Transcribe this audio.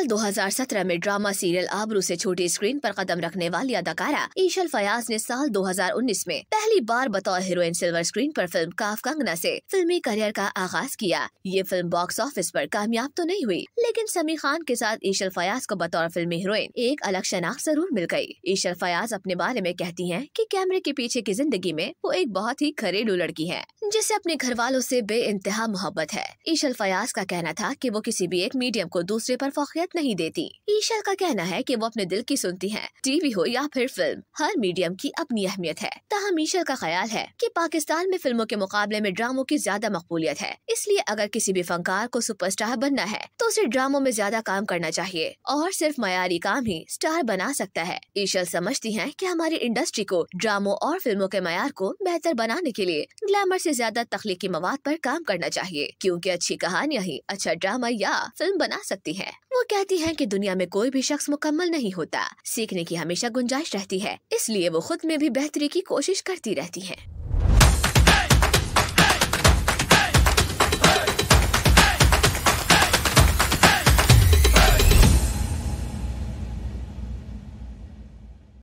साल 2017 में drama serial आबरू से छोटी स्क्रीन पर कदम रखने वाली अदाकारा ईशल फयाज ने साल 2019 में पहली बार बतौर हीरोइन सिल्वर स्क्रीन पर फिल्म काफ कंगना से फिल्मी करियर का आगाज किया ये फिल्म बॉक्स ऑफिस पर कामयाब तो नहीं हुई लेकिन समी खान के साथ ईशल फयाज को बतौर फिल्मी हीरोइन एक अलग शनाख्त जरूर मिल गयी ईशल फयाज अपने बारे में कहती है की कैमरे के पीछे की जिंदगी में वो एक बहुत ही घरेलू लड़की है जिसे अपने घर वालों ऐसी बे मोहब्बत है ईशल फयाज का कहना था की वो किसी भी एक मीडियम को दूसरे आरोप फोकियत साथ नहीं देती ईशा का कहना है कि वो अपने दिल की सुनती हैं, टीवी हो या फिर फिल्म हर मीडियम की अपनी अहमियत है तहम ईशा का ख्याल है कि पाकिस्तान में फिल्मों के मुकाबले में ड्रामों की ज्यादा मकबूलियत है इसलिए अगर किसी भी फनकार को सुपरस्टार बनना है तो उसे ड्रामों में ज्यादा काम करना चाहिए और सिर्फ मयारी काम ही स्टार बना सकता है ईशल समझती है की हमारी इंडस्ट्री को ड्रामो और फिल्मों के मैार को बेहतर बनाने के लिए ग्लैमर ऐसी ज्यादा तख्लीकी मवाद आरोप काम करना चाहिए क्यूँकी अच्छी कहानियाँ ही अच्छा ड्रामा या फिल्म बना सकती है वो कह कहती हैं कि दुनिया में कोई भी शख्स मुकम्मल नहीं होता सीखने की हमेशा गुंजाइश रहती है इसलिए वो खुद में भी बेहतरी की कोशिश करती रहती है